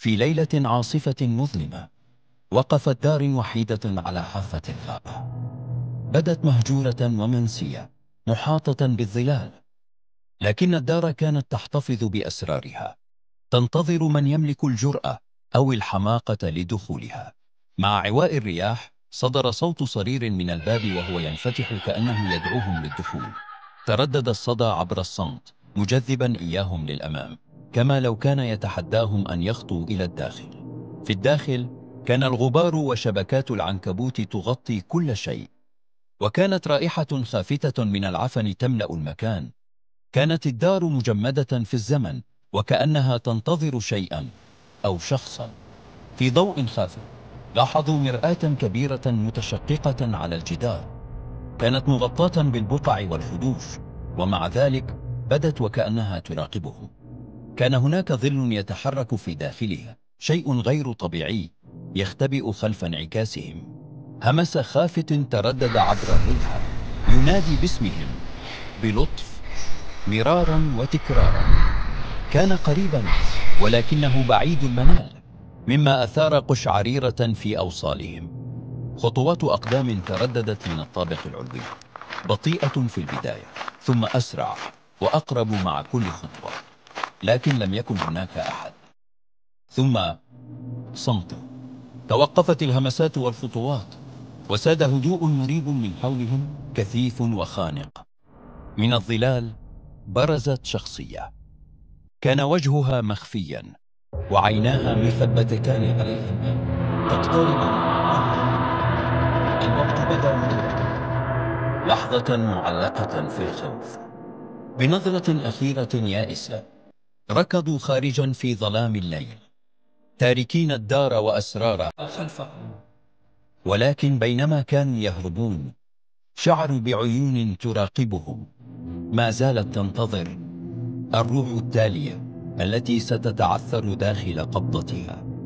في ليلة عاصفة مظلمة وقفت دار وحيدة على حافة الغابة بدت مهجورة ومنسية محاطة بالظلال لكن الدار كانت تحتفظ بأسرارها تنتظر من يملك الجرأة أو الحماقة لدخولها مع عواء الرياح صدر صوت صرير من الباب وهو ينفتح كأنه يدعوهم للدخول تردد الصدى عبر الصمت مجذبا إياهم للأمام كما لو كان يتحداهم أن يخطوا إلى الداخل في الداخل كان الغبار وشبكات العنكبوت تغطي كل شيء وكانت رائحة خافتة من العفن تملأ المكان كانت الدار مجمدة في الزمن وكأنها تنتظر شيئا أو شخصا في ضوء خافت لاحظوا مرآة كبيرة متشققة على الجدار كانت مغطاة بالبقع والحدوش ومع ذلك بدت وكأنها تراقبهم كان هناك ظل يتحرك في داخلها شيء غير طبيعي يختبئ خلف انعكاسهم همس خافت تردد عبر الريحة ينادي باسمهم بلطف مرارا وتكرارا كان قريبا ولكنه بعيد المنال مما أثار قشعريرة في أوصالهم خطوات أقدام ترددت من الطابق العلوي بطيئة في البداية ثم أسرع وأقرب مع كل خطوة لكن لم يكن هناك أحد ثم صمت توقفت الهمسات والخطوات وساد هدوء مريب من حولهم كثيف وخانق من الظلال برزت شخصية كان وجهها مخفيا وعيناها مثبتتان عليهما تقترب الوقت بدا لحظة معلقة في الخوف بنظرة أخيرة يائسة ركضوا خارجا في ظلام الليل تاركين الدار وأسرارها خلفهم ولكن بينما كانوا يهربون شعروا بعيون تراقبهم ما زالت تنتظر الروح التالية التي ستتعثر داخل قبضتها